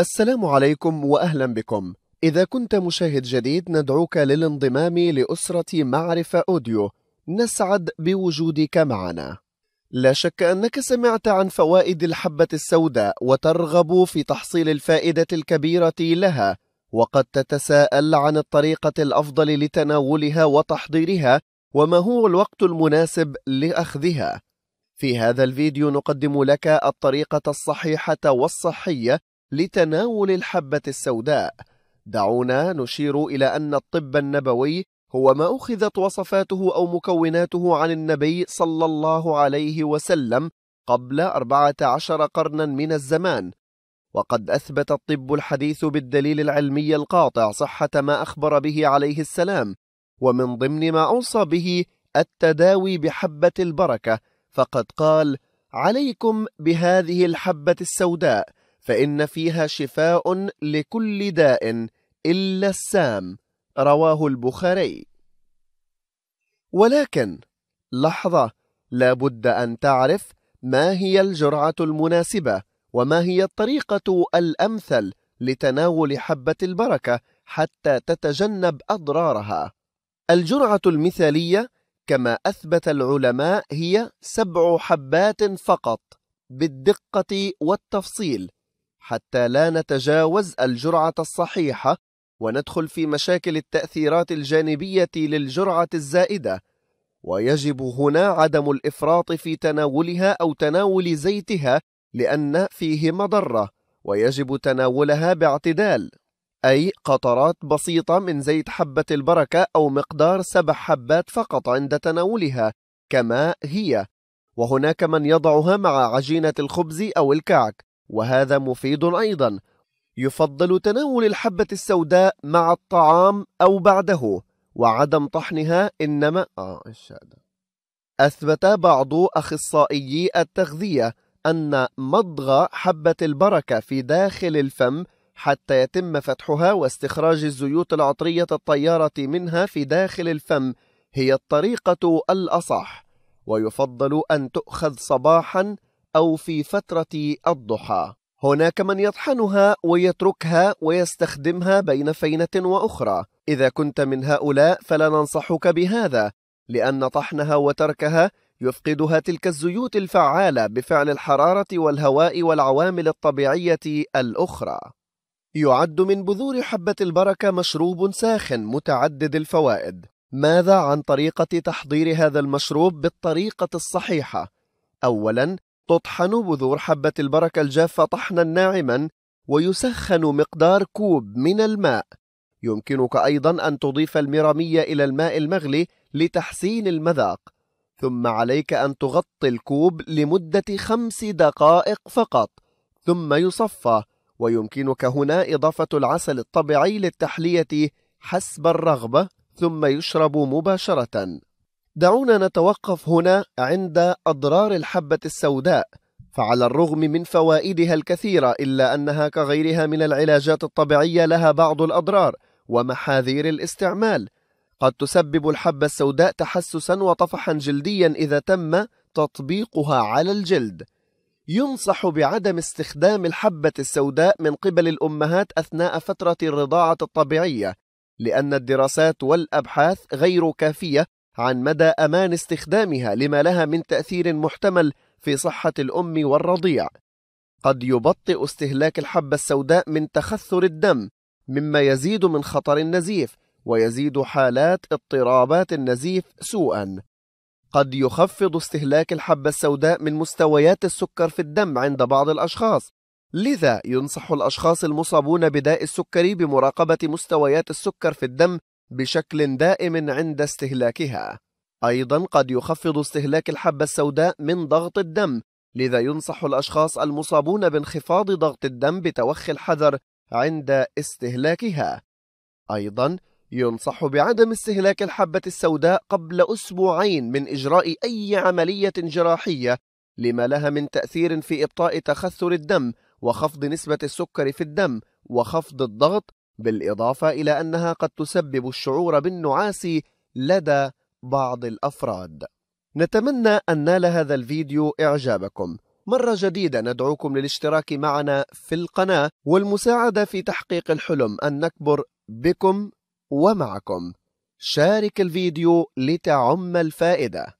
السلام عليكم واهلا بكم. إذا كنت مشاهد جديد ندعوك للانضمام لأسرة معرفة أوديو. نسعد بوجودك معنا. لا شك أنك سمعت عن فوائد الحبة السوداء وترغب في تحصيل الفائدة الكبيرة لها، وقد تتساءل عن الطريقة الأفضل لتناولها وتحضيرها، وما هو الوقت المناسب لأخذها. في هذا الفيديو نقدم لك الطريقة الصحيحة والصحية لتناول الحبة السوداء دعونا نشير إلى أن الطب النبوي هو ما أخذت وصفاته أو مكوناته عن النبي صلى الله عليه وسلم قبل 14 قرنا من الزمان وقد أثبت الطب الحديث بالدليل العلمي القاطع صحة ما أخبر به عليه السلام ومن ضمن ما أوصى به التداوي بحبة البركة فقد قال عليكم بهذه الحبة السوداء فإن فيها شفاء لكل داء إلا السام رواه البخاري ولكن لحظة لا بد أن تعرف ما هي الجرعة المناسبة وما هي الطريقة الأمثل لتناول حبة البركة حتى تتجنب أضرارها الجرعة المثالية كما أثبت العلماء هي سبع حبات فقط بالدقة والتفصيل حتى لا نتجاوز الجرعة الصحيحة وندخل في مشاكل التأثيرات الجانبية للجرعة الزائدة، ويجب هنا عدم الإفراط في تناولها أو تناول زيتها لأن فيه مضرة، ويجب تناولها باعتدال، أي قطرات بسيطة من زيت حبة البركة أو مقدار سبع حبات فقط عند تناولها، كما هي، وهناك من يضعها مع عجينة الخبز أو الكعك، وهذا مفيد أيضا يفضل تناول الحبة السوداء مع الطعام أو بعده وعدم طحنها إنما آه أثبت بعض أخصائيي التغذية أن مضغ حبة البركة في داخل الفم حتى يتم فتحها واستخراج الزيوت العطرية الطيارة منها في داخل الفم هي الطريقة الأصح ويفضل أن تؤخذ صباحا أو في فترة الضحى هناك من يطحنها ويتركها ويستخدمها بين فينة وأخرى إذا كنت من هؤلاء فلا ننصحك بهذا لأن طحنها وتركها يفقدها تلك الزيوت الفعالة بفعل الحرارة والهواء والعوامل الطبيعية الأخرى يعد من بذور حبة البركة مشروب ساخن متعدد الفوائد ماذا عن طريقة تحضير هذا المشروب بالطريقة الصحيحة؟ أولاً تطحن بذور حبة البركة الجافة طحنا ناعما ويسخن مقدار كوب من الماء يمكنك أيضا أن تضيف المرامية إلى الماء المغلي لتحسين المذاق ثم عليك أن تغطي الكوب لمدة خمس دقائق فقط ثم يصفى ويمكنك هنا إضافة العسل الطبيعي للتحلية حسب الرغبة ثم يشرب مباشرة دعونا نتوقف هنا عند أضرار الحبة السوداء فعلى الرغم من فوائدها الكثيرة إلا أنها كغيرها من العلاجات الطبيعية لها بعض الأضرار ومحاذير الاستعمال قد تسبب الحبة السوداء تحسسا وطفحا جلديا إذا تم تطبيقها على الجلد ينصح بعدم استخدام الحبة السوداء من قبل الأمهات أثناء فترة الرضاعة الطبيعية لأن الدراسات والأبحاث غير كافية عن مدى امان استخدامها لما لها من تاثير محتمل في صحه الام والرضيع قد يبطئ استهلاك الحبه السوداء من تخثر الدم مما يزيد من خطر النزيف ويزيد حالات اضطرابات النزيف سوءا قد يخفض استهلاك الحبة السوداء من مستويات السكر في الدم عند بعض الأشخاص لذا ينصح الأشخاص المصابون بداء السكري بمراقبة مستويات السكر في الدم بشكل دائم عند استهلاكها أيضا قد يخفض استهلاك الحبة السوداء من ضغط الدم لذا ينصح الأشخاص المصابون بانخفاض ضغط الدم بتوخي الحذر عند استهلاكها أيضا ينصح بعدم استهلاك الحبة السوداء قبل أسبوعين من إجراء أي عملية جراحية لما لها من تأثير في إبطاء تخثر الدم وخفض نسبة السكر في الدم وخفض الضغط بالإضافة إلى أنها قد تسبب الشعور بالنعاس لدى بعض الأفراد نتمنى أن نال هذا الفيديو إعجابكم مرة جديدة ندعوكم للاشتراك معنا في القناة والمساعدة في تحقيق الحلم أن نكبر بكم ومعكم شارك الفيديو لتعم الفائدة